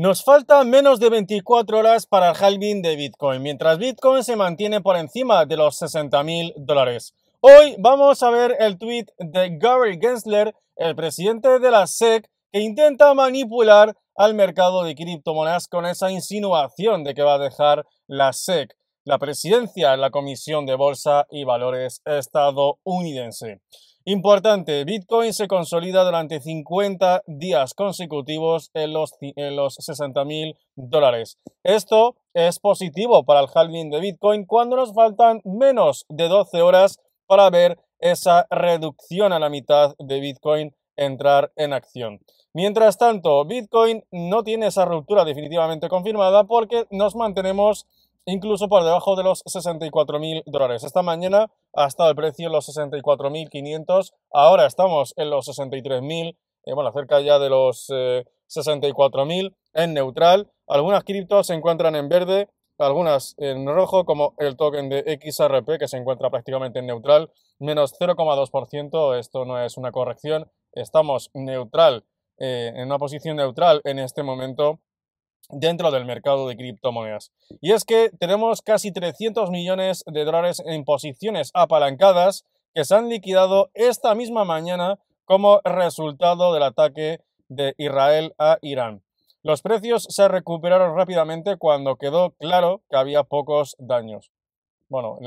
Nos falta menos de 24 horas para el halving de Bitcoin, mientras Bitcoin se mantiene por encima de los 60.000 dólares. Hoy vamos a ver el tweet de Gary Gensler, el presidente de la SEC, que intenta manipular al mercado de criptomonedas con esa insinuación de que va a dejar la SEC, la presidencia de la Comisión de Bolsa y Valores estadounidense. Importante, Bitcoin se consolida durante 50 días consecutivos en los, en los dólares. Esto es positivo para el halving de Bitcoin cuando nos faltan menos de 12 horas para ver esa reducción a la mitad de Bitcoin entrar en acción. Mientras tanto, Bitcoin no tiene esa ruptura definitivamente confirmada porque nos mantenemos incluso por debajo de los 64.000 dólares. Esta mañana hasta el precio en los 64.500, ahora estamos en los 63.000, eh, bueno, cerca ya de los 64.000 eh, en neutral. Algunas criptos se encuentran en verde, algunas en rojo, como el token de XRP, que se encuentra prácticamente en neutral, menos 0,2%. Esto no es una corrección, estamos neutral, eh, en una posición neutral en este momento dentro del mercado de criptomonedas. Y es que tenemos casi 300 millones de dólares en posiciones apalancadas que se han liquidado esta misma mañana como resultado del ataque de Israel a Irán. Los precios se recuperaron rápidamente cuando quedó claro que había pocos daños. Bueno,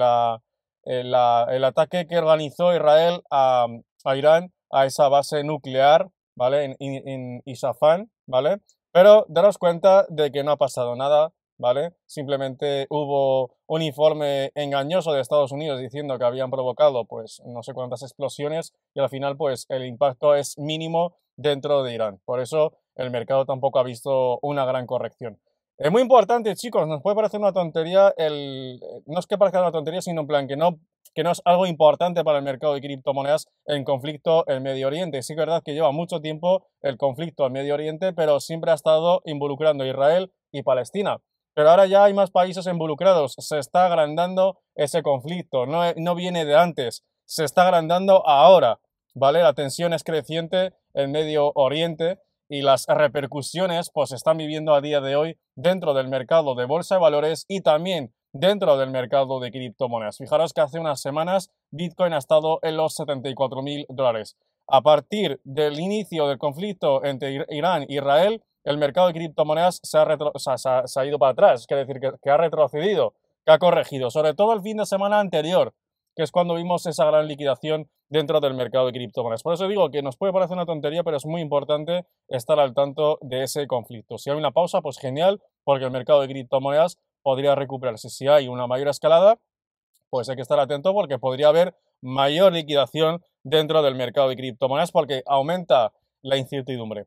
eh, el ataque que organizó Israel a, Irán, a esa base nuclear, ¿vale? En, en Isafán, ¿vale? Pero daros cuenta de que no ha pasado nada, ¿vale? Simplemente hubo un informe engañoso de Estados Unidos diciendo que habían provocado pues no sé cuántas explosiones y al final pues el impacto es mínimo dentro de Irán. Por eso el mercado tampoco ha visto una gran corrección. Es muy importante, chicos, nos puede parecer una tontería, el... no es que parezca una tontería, sino en plan que no que no es algo importante para el mercado de criptomonedas en conflicto en Medio Oriente. Sí es verdad que lleva mucho tiempo el conflicto en Medio Oriente, pero siempre ha estado involucrando Israel y Palestina. Pero ahora ya hay más países involucrados, se está agrandando ese conflicto, no, e, no viene de antes, se está agrandando ahora, ¿vale? La tensión es creciente en Medio Oriente y las repercusiones pues se están viviendo a día de hoy dentro del mercado de bolsa de valores y también dentro del mercado de criptomonedas. Fijaros que hace unas semanas Bitcoin ha estado en los 74.000 dólares. A partir del inicio del conflicto entre Irán e Israel, el mercado de criptomonedas se ha, ido para atrás, quiere decir que, que, ha retrocedido, que ha corregido, sobre todo el fin de semana anterior, que es cuando vimos esa gran liquidación dentro del mercado de criptomonedas. Por eso digo que nos puede parecer una tontería, pero es muy importante estar al tanto de ese conflicto. Si hay una pausa, pues genial, porque el mercado de criptomonedas podría recuperarse. Si hay una mayor escalada, pues hay que estar atento porque podría haber mayor liquidación dentro del mercado de criptomonedas porque aumenta la incertidumbre.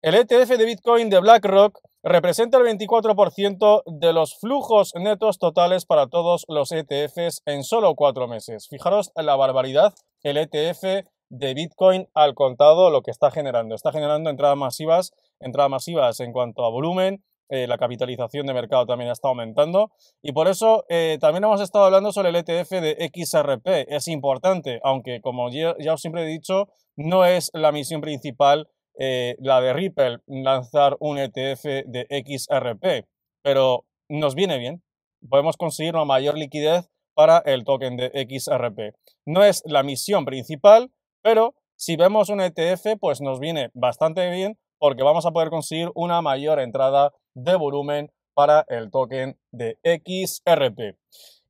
El ETF de Bitcoin de BlackRock representa el 24% de los flujos netos totales para todos los ETFs en solo cuatro meses. Fijaros en la barbaridad, el ETF de Bitcoin al contado lo que está generando. Está generando entradas masivas, entradas masivas en cuanto a volumen, eh, la capitalización de mercado también está aumentando y por eso eh, también hemos estado hablando sobre el ETF de XRP. Es importante, aunque como ya, os siempre he dicho, no es la misión principal eh, la de Ripple lanzar un ETF de XRP, pero nos viene bien. Podemos conseguir una mayor liquidez para el token de XRP. No es la misión principal, pero si vemos un ETF, pues nos viene bastante bien porque vamos a poder conseguir una mayor entrada de volumen para el token de XRP.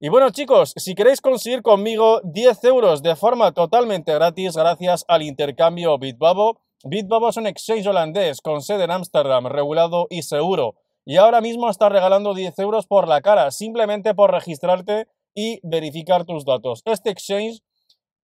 Y bueno chicos, si queréis conseguir conmigo 10 euros de forma totalmente gratis gracias al intercambio Bitbabo, Bitbabo es un exchange holandés con sede en amsterdam regulado y seguro. Y ahora mismo está regalando 10 euros por la cara, simplemente por registrarte y verificar tus datos. Este exchange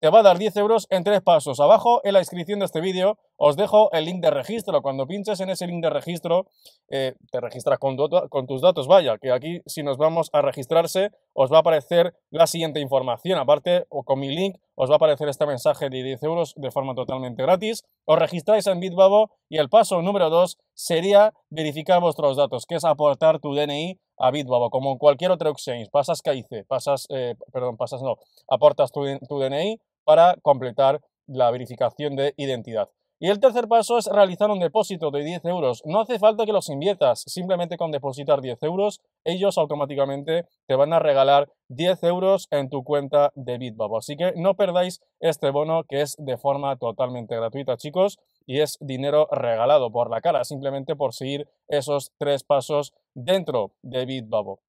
te va a dar 10 euros en tres pasos. Abajo en la descripción de este vídeo os dejo el link de registro. Cuando pinches en ese link de registro, eh, te registras con, tus datos. Vaya, que aquí si nos vamos a registrarse, os va a aparecer la siguiente información. Aparte, o con mi link, os va a aparecer este mensaje de 10 euros de forma totalmente gratis. Os registráis en Bitbabo y el paso número 2 sería verificar vuestros datos, que es aportar tu DNI a Bitbabo, como en cualquier otro exchange. Pasas KIC, pasas, eh, perdón, pasas no, aportas tu DNI para completar la verificación de identidad. Y el tercer paso es realizar un depósito de 10 euros. No hace falta que los inviertas, simplemente con depositar 10 euros, ellos automáticamente te van a regalar 10 euros en tu cuenta de Bitbabo. Así que no perdáis este bono que es de forma totalmente gratuita, chicos, y es dinero regalado por la cara, simplemente por seguir esos tres pasos dentro de Bitbabo.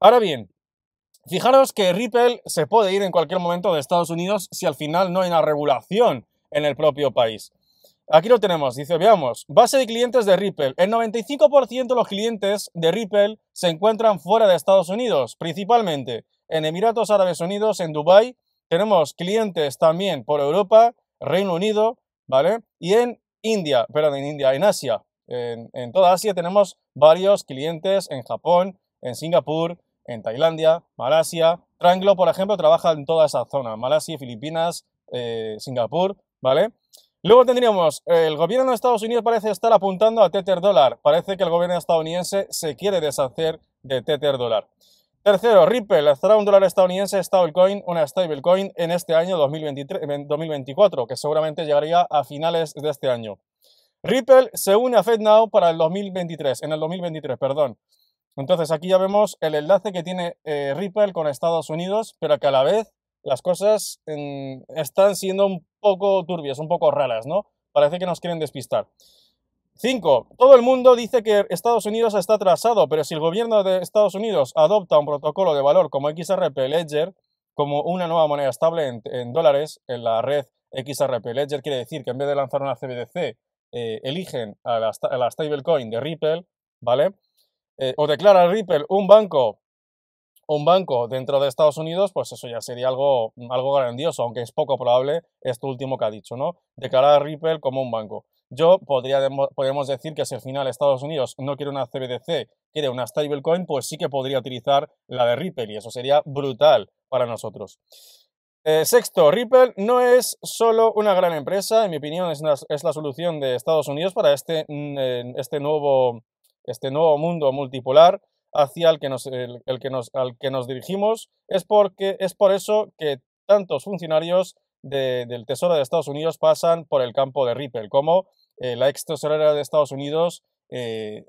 Ahora bien, Fijaros que Ripple se puede ir en cualquier momento de Estados Unidos si al final no hay una regulación en el propio país. Aquí lo tenemos, dice, veamos, base de clientes de Ripple. El 95% de los clientes de Ripple se encuentran fuera de Estados Unidos, principalmente en Emiratos Árabes Unidos, en Dubái. Tenemos clientes también por Europa, Reino Unido, ¿vale? Y en India, perdón, en India, en Asia. En, en toda Asia tenemos varios clientes en Japón, en Singapur, en Tailandia, Malasia. Tranglo, por ejemplo, trabaja en toda esa zona, Malasia, Filipinas, eh, Singapur, ¿vale? Luego tendríamos, el gobierno de Estados Unidos parece estar apuntando a Tether dólar. Parece que el gobierno estadounidense se quiere deshacer de Tether Dollar. Tercero, Ripple lanzará un dólar estadounidense stablecoin, una stablecoin, en este año 2024, que seguramente llegaría a finales de este año. Ripple se une a FedNow para el 2023, en el 2023, perdón. Entonces aquí ya vemos el enlace que tiene eh, Ripple con Estados Unidos, pero que a la vez las cosas están siendo un poco turbias, un poco raras, ¿no? Parece que nos quieren despistar. 5. Todo el mundo dice que Estados Unidos está atrasado, pero si el gobierno de Estados Unidos adopta un protocolo de valor como XRP Ledger, como una nueva moneda estable en, dólares en la red XRP Ledger, quiere decir que en vez de lanzar una CBDC, eh, eligen a la stablecoin de Ripple, ¿vale? Eh, o declara Ripple un banco un banco dentro de Estados Unidos, pues eso ya sería algo, algo grandioso, aunque es poco probable esto último que ha dicho, ¿no? Declarar a Ripple como un banco. Yo podría, podríamos decir que si al final Estados Unidos no quiere una CBDC, quiere una stablecoin, pues sí que podría utilizar la de Ripple y eso sería brutal para nosotros. Eh, sexto, Ripple no es solo una gran empresa, en mi opinión es, es la solución de Estados Unidos para este, mm, eh, este nuevo este nuevo mundo multipolar hacia el que nos, que nos, al que nos dirigimos. Es, porque, es por eso que tantos funcionarios del Tesoro de Estados Unidos pasan por el campo de Ripple, como eh, la ex tesorera de Estados Unidos, eh,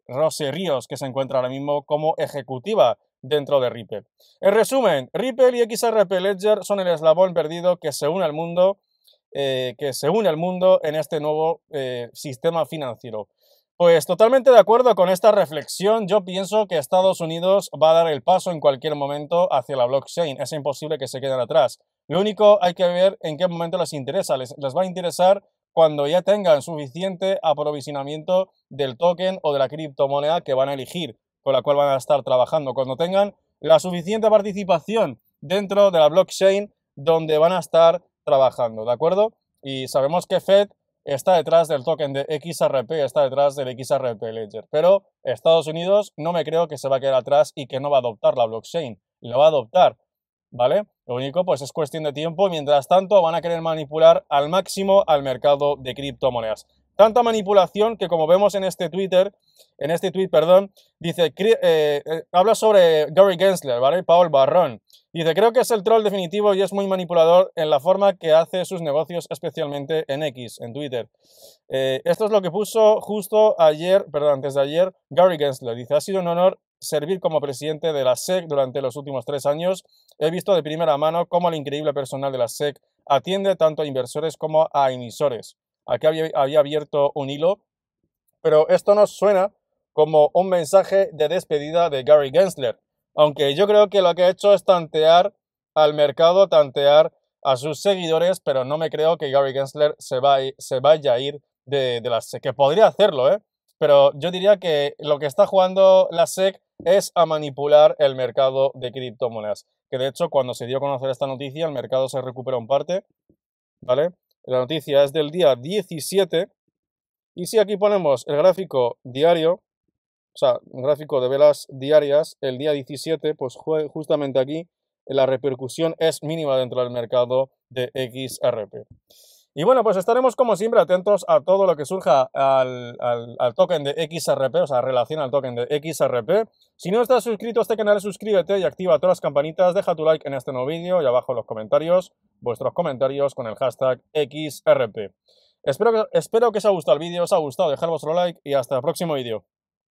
Ríos, que se encuentra ahora mismo como ejecutiva dentro de Ripple. En resumen, Ripple y XRP Ledger son el eslabón perdido que se une mundo, eh, que se une al mundo en este nuevo eh, sistema financiero. Pues totalmente de acuerdo con esta reflexión. Yo pienso que Estados Unidos va a dar el paso en cualquier momento hacia la blockchain. Es imposible que se queden atrás. Lo único hay que ver en qué momento les interesa. Les, les, va a interesar cuando ya tengan suficiente aprovisionamiento del token o de la criptomoneda que van a elegir, con la cual van a estar trabajando. Cuando tengan la suficiente participación dentro de la blockchain donde van a estar trabajando, ¿de acuerdo? Y sabemos que Fed está detrás del token de XRP, está detrás del XRP Ledger. Pero Estados Unidos no me creo que se va a quedar atrás y que no va a adoptar la blockchain. lo va a adoptar, ¿vale? Lo único, pues es cuestión de tiempo. Mientras tanto, van a querer manipular al máximo al mercado de criptomonedas. Tanta manipulación que como vemos en este Twitter, en este tweet, perdón, dice, eh, eh, habla sobre Gary Gensler, ¿vale? Paul Barrón. Dice, creo que es el troll definitivo y es muy manipulador en la forma que hace sus negocios, especialmente en X, en Twitter. Eh, esto es lo que puso justo ayer, perdón, antes de ayer, Gary Gensler. Dice, ha sido un honor servir como presidente de la SEC durante los últimos tres años. He visto de primera mano cómo el increíble personal de la SEC atiende tanto a inversores como a emisores. Aquí había, abierto un hilo, pero esto nos suena como un mensaje de despedida de Gary Gensler, aunque yo creo que lo que ha hecho es tantear al mercado, tantear a sus seguidores, pero no me creo que Gary Gensler se, vaya a ir de, la SEC, que podría hacerlo, ¿eh? pero yo diría que lo que está jugando la SEC es a manipular el mercado de criptomonedas, que de hecho cuando se dio a conocer esta noticia el mercado se recuperó en parte, ¿vale? La noticia es del día 17. Y si aquí ponemos el gráfico diario, o sea, un gráfico de velas diarias, el día 17, pues justamente aquí la repercusión es mínima dentro del mercado de XRP. Y bueno, pues estaremos como siempre atentos a todo lo que surja al, token de XRP, o sea, relación al token de XRP. Si no estás suscrito a este canal, suscríbete y activa todas las campanitas. Deja tu like en este nuevo vídeo y abajo en los comentarios, vuestros comentarios con el hashtag XRP. Espero que, espero que os haya gustado el vídeo, os ha gustado, dejad vuestro like y hasta el próximo vídeo.